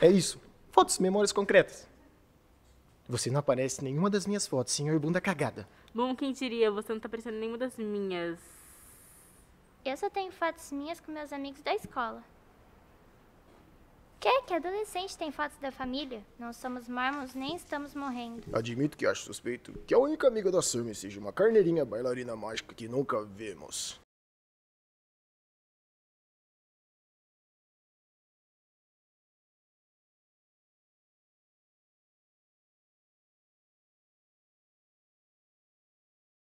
é isso. Fotos, memórias concretas. Você não aparece em nenhuma das minhas fotos, senhor bunda cagada. Bom, quem diria, você não tá aparecendo em nenhuma das minhas. Eu só tenho fotos minhas com meus amigos da escola. Quer que adolescente tem fotos da família? Não somos mormons nem estamos morrendo. Admito que acho suspeito que a única amiga da Sumi seja uma carneirinha bailarina mágica que nunca vemos.